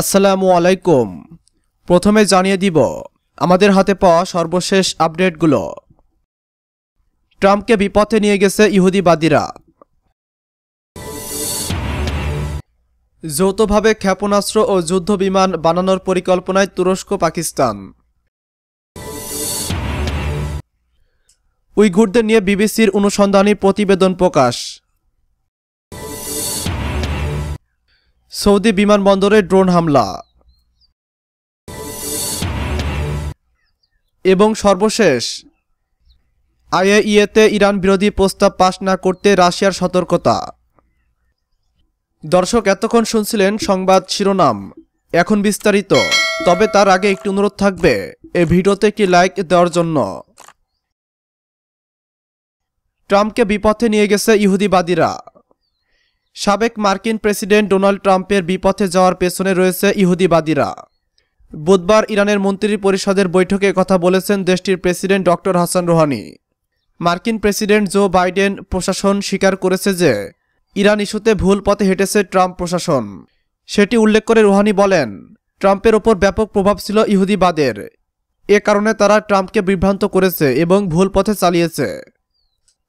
আসসালামু আলাইকুম প্রথমে জানিয়ে দিব আমাদের হাতে পাওয়া সর্বশেষ আপডেটগুলো ট্রাম্পকে বিপথে নিয়ে গেছে ইহুদিবাদীরা যৌথভাবে ক্ষেপণাস্ত্র ও যুদ্ধ বিমান বানানোর পরিকল্পনায় তুরস্ক পাকিস্তান উইঘুরদের নিয়ে বিবিসির অনুসন্ধানী প্রতিবেদন প্রকাশ সৌদি বিমানবন্দরে ড্রোন হামলা এবং সর্বশেষ আইএইএতে ইরান বিরোধী প্রস্তাব পাশ না করতে রাশিয়ার সতর্কতা দর্শক এতক্ষণ শুনছিলেন সংবাদ শিরোনাম এখন বিস্তারিত তবে তার আগে একটি অনুরোধ থাকবে এ ভিডিওতে একটি লাইক দেওয়ার জন্য ট্রাম্পকে বিপথে নিয়ে গেছে ইহুদিবাদীরা সাবেক মার্কিন প্রেসিডেন্ট ডোনাল্ড ট্রাম্পের বিপথে যাওয়ার পেছনে রয়েছে ইহুদিবাদীরা বুধবার ইরানের মন্ত্রী পরিষদের বৈঠকে কথা বলেছেন দেশটির প্রেসিডেন্ট ডক্টর হাসান রোহানি মার্কিন প্রেসিডেন্ট জো বাইডেন প্রশাসন স্বীকার করেছে যে ইরান ইস্যুতে ভুল পথে হেঁটেছে ট্রাম্প প্রশাসন সেটি উল্লেখ করে রুহানি বলেন ট্রাম্পের ওপর ব্যাপক প্রভাব ছিল ইহুদিবাদের এ কারণে তারা ট্রাম্পকে বিভ্রান্ত করেছে এবং ভুল পথে চালিয়েছে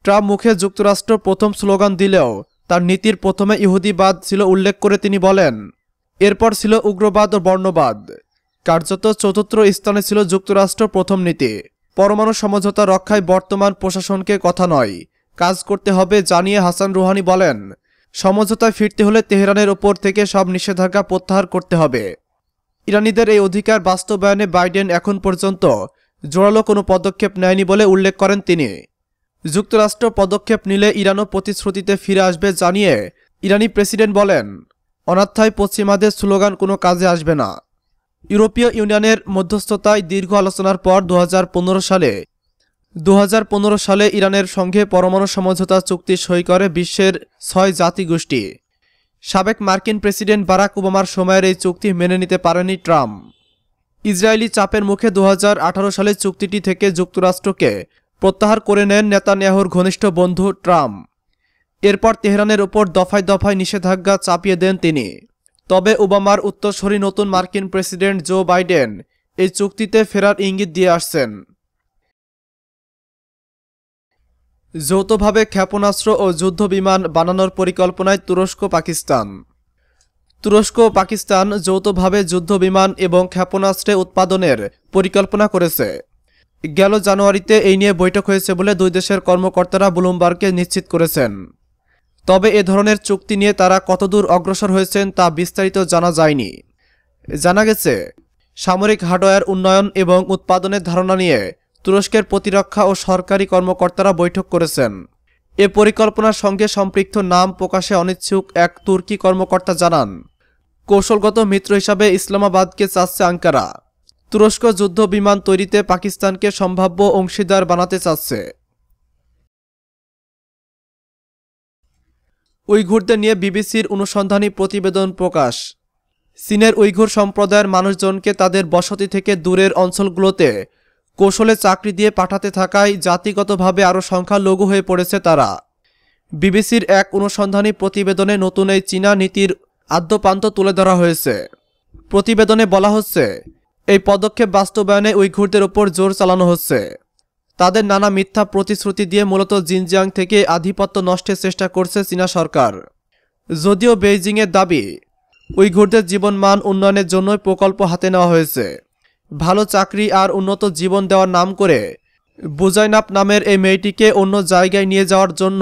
ট্রাম্প মুখে যুক্তরাষ্ট্র প্রথম স্লোগান দিলেও তার নীতির প্রথমে ইহুদিবাদ ছিল উল্লেখ করে তিনি বলেন এরপর ছিল উগ্রবাদ ও বর্ণবাদ কার্যত চতুর্থ স্থানে ছিল যুক্তরাষ্ট্র প্রথম নীতি পরমাণু সমঝোতা রক্ষায় বর্তমান প্রশাসনকে কথা নয় কাজ করতে হবে জানিয়ে হাসান রুহানি বলেন সমঝোতায় ফিরতে হলে তেহরানের ওপর থেকে সব নিষেধাজ্ঞা প্রত্যাহার করতে হবে ইরানিদের এই অধিকার বাস্তবায়নে বাইডেন এখন পর্যন্ত জোরালো কোনো পদক্ষেপ নেয়নি বলে উল্লেখ করেন তিনি যুক্তরাষ্ট্র পদক্ষেপ নিলে ইরানও প্রতিশ্রুতিতে ফিরে আসবে জানিয়ে ইরানি প্রেসিডেন্ট বলেন অনাথায় পশ্চিমাদের স্লোগান কোনো কাজে আসবে না ইউরোপীয় ইউনিয়নের মধ্যস্থতায় দীর্ঘ আলোচনার পর দু সালে দু সালে ইরানের সঙ্গে পরমাণু সমঝোতা চুক্তি সই করে বিশ্বের ছয় জাতিগোষ্ঠী সাবেক মার্কিন প্রেসিডেন্ট বারাক ওবামার সময়ের এই চুক্তি মেনে নিতে পারেনি ট্রাম্প ইসরায়েলি চাপের মুখে দু সালে চুক্তিটি থেকে যুক্তরাষ্ট্রকে প্রত্যাহার করে নেন নেতানিয়াহুর ঘনিষ্ঠ বন্ধু ট্রাম্প এরপর তেহরানের ওপর দফায় দফায় নিষেধাজ্ঞা চাপিয়ে দেন তিনি তবে ওবামার উত্তরসরি নতুন মার্কিন প্রেসিডেন্ট জো বাইডেন এই চুক্তিতে ফেরার ইঙ্গিত দিয়ে আসছেন যৌথভাবে ক্ষেপণাস্ত্র ও যুদ্ধ বিমান বানানোর পরিকল্পনায় তুরস্ক পাকিস্তান তুরস্ক ও পাকিস্তান যৌথভাবে যুদ্ধ বিমান এবং ক্ষেপণাস্ত্রে উৎপাদনের পরিকল্পনা করেছে গেল জানুয়ারিতে এই নিয়ে বৈঠক হয়েছে বলে দুই দেশের কর্মকর্তারা ব্লুমবার্গকে নিশ্চিত করেছেন তবে এ ধরনের চুক্তি নিয়ে তারা কতদূর অগ্রসর হয়েছেন তা বিস্তারিত জানা যায়নি জানা গেছে সামরিক হার্ডওয়্যার উন্নয়ন এবং উৎপাদনের ধারণা নিয়ে তুরস্কের প্রতিরক্ষা ও সরকারি কর্মকর্তারা বৈঠক করেছেন এ পরিকল্পনার সঙ্গে সম্পৃক্ত নাম প্রকাশে অনিচ্ছুক এক তুর্কি কর্মকর্তা জানান কৌশলগত মিত্র হিসাবে ইসলামাবাদকে চাচ্ছে আঙ্কারা তুরস্ক যুদ্ধ বিমান তৈরিতে পাকিস্তানকে সম্ভাব্য অংশীদার বানাতে চাচ্ছে উইঘুরদের নিয়ে বিবিসির অনুসন্ধানী প্রতিবেদন প্রকাশ চীনের উইঘুর সম্প্রদায়ের মানুষজনকে তাদের বসতি থেকে দূরের অঞ্চলগুলোতে কৌশলে চাকরি দিয়ে পাঠাতে থাকায় জাতিগতভাবে আরও সংখ্যালঘু হয়ে পড়েছে তারা বিবিসির এক অনুসন্ধানী প্রতিবেদনে নতুন এই চীনা নীতির আদ্যপান্ত তুলে ধরা হয়েছে প্রতিবেদনে বলা হচ্ছে এই পদক্ষেপ বাস্তবায়নে উইঘুরদের ওপর জোর চালানো হচ্ছে তাদের নানা মিথ্যা প্রতিশ্রুতি দিয়ে মূলত জিনজিয়াং থেকে আধিপত্য নষ্টের চেষ্টা করছে চীনা সরকার যদিও বেইজিংয়ের দাবি উইঘুরদের জীবনমান উন্নয়নের জন্য প্রকল্প হাতে নেওয়া হয়েছে ভালো চাকরি আর উন্নত জীবন দেওয়ার নাম করে বুজাইনাপ নামের এই মেয়েটিকে অন্য জায়গায় নিয়ে যাওয়ার জন্য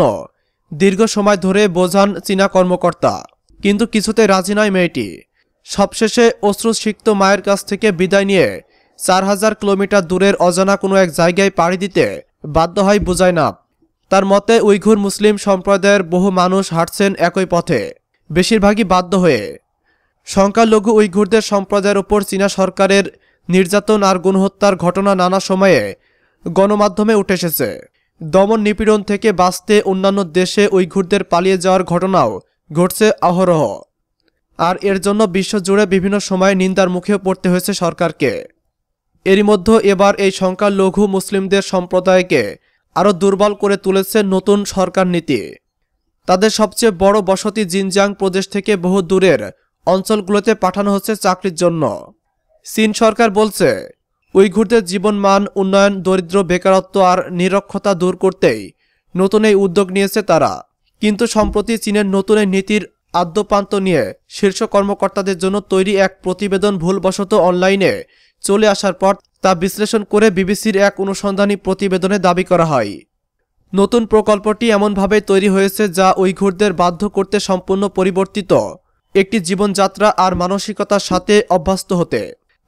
দীর্ঘ সময় ধরে বোঝান চীনা কর্মকর্তা কিন্তু কিছুতে রাজি নয় মেয়েটি সবশেষে অশ্রুসিক্ত মায়ের কাছ থেকে বিদায় নিয়ে চার হাজার কিলোমিটার দূরের অজানা কোনো এক জায়গায় পাড়ি দিতে বাধ্য হয় না তার মতে উইঘুর মুসলিম সম্প্রদায়ের বহু মানুষ হাঁটছেন একই পথে বেশিরভাগই বাধ্য হয়ে সংখ্যালঘু উইঘুরদের সম্প্রদায়ের উপর চীনা সরকারের নির্যাতন আর গণহত্যার ঘটনা নানা সময়ে গণমাধ্যমে উঠে এসেছে দমন নিপীড়ন থেকে বাঁচতে অন্যান্য দেশে উইঘুরদের পালিয়ে যাওয়ার ঘটনাও ঘটছে আহরহ আর এর জন্য বিশ্বজুড়ে বিভিন্ন সময়ে নিন্দার মুখে পড়তে হয়েছে সরকারকে এরই মধ্যে এবার এই লঘু মুসলিমদের সম্প্রদায়কে আরও দুর্বল করে তুলেছে নতুন সরকার নীতি তাদের সবচেয়ে বড় বসতি জিনজাং প্রদেশ থেকে বহু দূরের অঞ্চলগুলোতে পাঠানো হচ্ছে চাকরির জন্য চীন সরকার বলছে উইঘুরদের জীবনমান উন্নয়ন দরিদ্র বেকারত্ব আর নিরক্ষতা দূর করতেই নতুন এই উদ্যোগ নিয়েছে তারা কিন্তু সম্প্রতি চীনের নতুন এই নীতির আদ্যপান্ত নিয়ে শীর্ষ কর্মকর্তাদের জন্য তৈরি এক প্রতিবেদন ভুলবশত অনলাইনে চলে আসার পর তা বিশ্লেষণ করে বিবিসির এক অনুসন্ধানী প্রতিবেদনে দাবি করা হয় নতুন প্রকল্পটি এমনভাবে তৈরি হয়েছে যা উইঘুরদের বাধ্য করতে সম্পূর্ণ পরিবর্তিত একটি জীবনযাত্রা আর মানসিকতার সাথে অভ্যস্ত হতে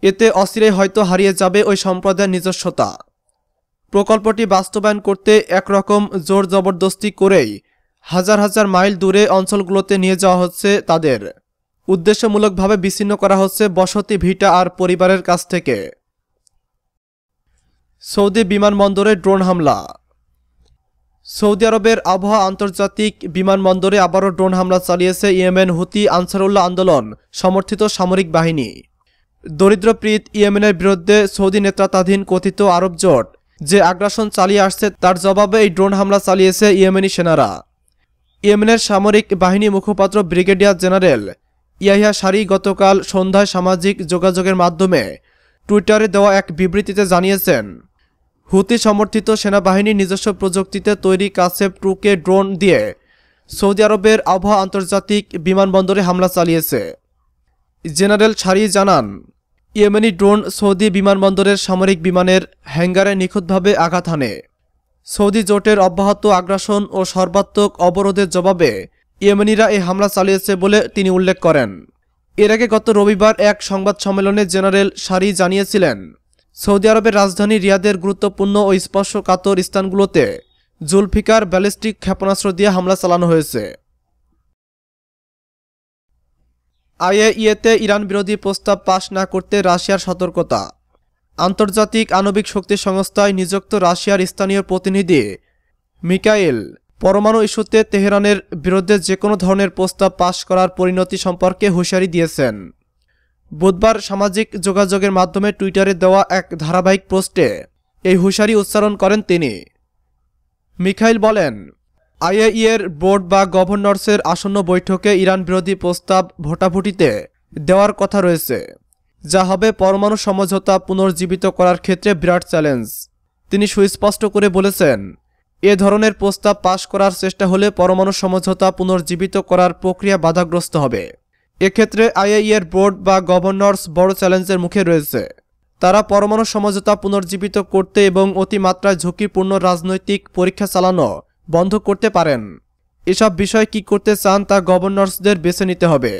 এতে অস্থিরে হয়তো হারিয়ে যাবে ওই সম্প্রদায়ের নিজস্বতা প্রকল্পটি বাস্তবায়ন করতে একরকম জোর জবরদস্তি করেই হাজার হাজার মাইল দূরে অঞ্চলগুলোতে নিয়ে যাওয়া হচ্ছে তাদের উদ্দেশ্যমূলকভাবে বিচ্ছিন্ন করা হচ্ছে বসতি ভিটা আর পরিবারের কাছ থেকে সৌদি বিমানবন্দরে ড্রোন হামলা সৌদি আরবের আবহাওয়া আন্তর্জাতিক বিমানবন্দরে আবারও ড্রোন হামলা চালিয়েছে ইয়েমেন হুতি আনসারুল্লাহ আন্দোলন সমর্থিত সামরিক বাহিনী দরিদ্রপ্রীত ইয়েমেনের বিরুদ্ধে সৌদি নেতৃত্বাধীন কথিত আরব জোট যে আগ্রাসন চালিয়ে আসছে তার জবাবে এই ড্রোন হামলা চালিয়েছে ইয়েমেনি সেনারা ইয়েমেনের সামরিক বাহিনী মুখপাত্র ব্রিগেডিয়ার জেনারেল ইয়াহিয়া সারি গতকাল সন্ধ্যায় সামাজিক যোগাযোগের মাধ্যমে টুইটারে দেওয়া এক বিবৃতিতে জানিয়েছেন হুতি সমর্থিত সেনাবাহিনী নিজস্ব প্রযুক্তিতে তৈরি কাসেপ টুকে ড্রোন দিয়ে সৌদি আরবের আবহাওয়া আন্তর্জাতিক বিমানবন্দরে হামলা চালিয়েছে জেনারেল সারি জানান ইয়েমেনি ড্রোন সৌদি বিমানবন্দরের সামরিক বিমানের হ্যাঙ্গারে নিখুঁতভাবে আঘাত হানে সৌদি জোটের অব্যাহত আগ্রাসন ও সর্বাত্মক অবরোধের জবাবে ইয়েমেনিরা এই হামলা চালিয়েছে বলে তিনি উল্লেখ করেন এর আগে গত রবিবার এক সংবাদ সম্মেলনে জেনারেল সারি জানিয়েছিলেন সৌদি আরবের রাজধানী রিয়াদের গুরুত্বপূর্ণ ও স্পর্শকাতর স্থানগুলোতে জুলফিকার ব্যালিস্টিক ক্ষেপণাস্ত্র দিয়ে হামলা চালানো হয়েছে আইএইএতে ইরান বিরোধী প্রস্তাব পাশ না করতে রাশিয়ার সতর্কতা আন্তর্জাতিক আণবিক শক্তি সংস্থায় নিযুক্ত রাশিয়ার স্থানীয় প্রতিনিধি মিকাইল পরমাণু ইস্যুতে তেহরানের বিরুদ্ধে যে কোনো ধরনের প্রস্তাব পাশ করার পরিণতি সম্পর্কে হুঁশিয়ারি দিয়েছেন বুধবার সামাজিক যোগাযোগের মাধ্যমে টুইটারে দেওয়া এক ধারাবাহিক পোস্টে এই হুঁশিয়ারি উচ্চারণ করেন তিনি মিখাইল বলেন আইএইয়ের বোর্ড বা গভর্নর্সের আসন্ন বৈঠকে ইরান বিরোধী প্রস্তাব ভোটাভুটিতে দেওয়ার কথা রয়েছে যা হবে পরমাণু সমঝোতা পুনর্জীবিত করার ক্ষেত্রে বিরাট চ্যালেঞ্জ তিনি সুস্পষ্ট করে বলেছেন এ ধরনের প্রস্তাব পাশ করার চেষ্টা হলে পরমাণু সমঝোতা পুনর্জীবিত করার প্রক্রিয়া বাধাগ্রস্ত হবে এক্ষেত্রে আইএইয়ের বোর্ড বা গভর্নর্স বড় চ্যালেঞ্জের মুখে রয়েছে তারা পরমাণু সমঝোতা পুনর্জীবিত করতে এবং অতিমাত্রায় ঝুঁকিপূর্ণ রাজনৈতিক পরীক্ষা চালানো বন্ধ করতে পারেন এসব বিষয় কি করতে চান তা গভর্নর্সদের বেছে নিতে হবে